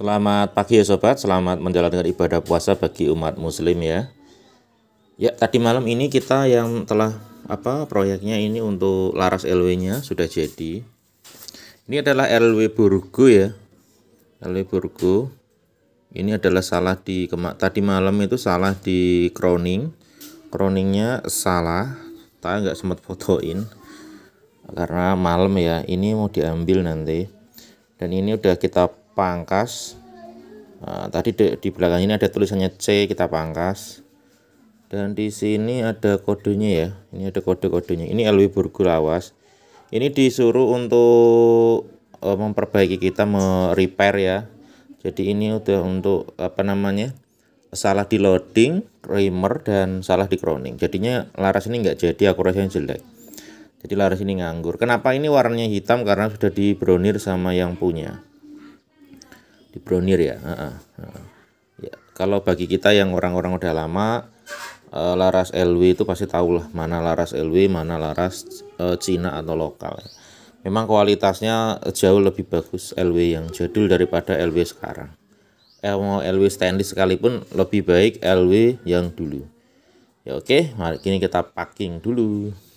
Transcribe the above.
Selamat pagi ya sobat, selamat menjalankan ibadah puasa bagi umat muslim ya. Ya, tadi malam ini kita yang telah apa proyeknya ini untuk Laras LW-nya sudah jadi. Ini adalah LW Burgo ya. LW Burgo. Ini adalah salah di kemak tadi malam itu salah di crowning, crowningnya salah. Kita nggak sempat fotoin karena malam ya. Ini mau diambil nanti. Dan ini udah kita pangkas nah, tadi di, di belakang ini ada tulisannya C kita pangkas dan di sini ada kodenya ya ini ada kode-kodenya ini LW Burgul awas ini disuruh untuk uh, memperbaiki kita merepair ya jadi ini udah untuk apa namanya salah di loading primer dan salah di crowning jadinya laras ini enggak jadi akurasinya jelek jadi laras ini nganggur kenapa ini warnanya hitam karena sudah di brownir sama yang punya di brownir ya uh -uh. Uh ya kalau bagi kita yang orang-orang udah lama uh, laras LW itu pasti tahu lah mana laras LW mana laras uh, Cina atau lokal ya. memang kualitasnya jauh lebih bagus LW yang jadul daripada LW sekarang eh, mau LW stainless sekalipun lebih baik LW yang dulu ya oke okay. mari kini kita packing dulu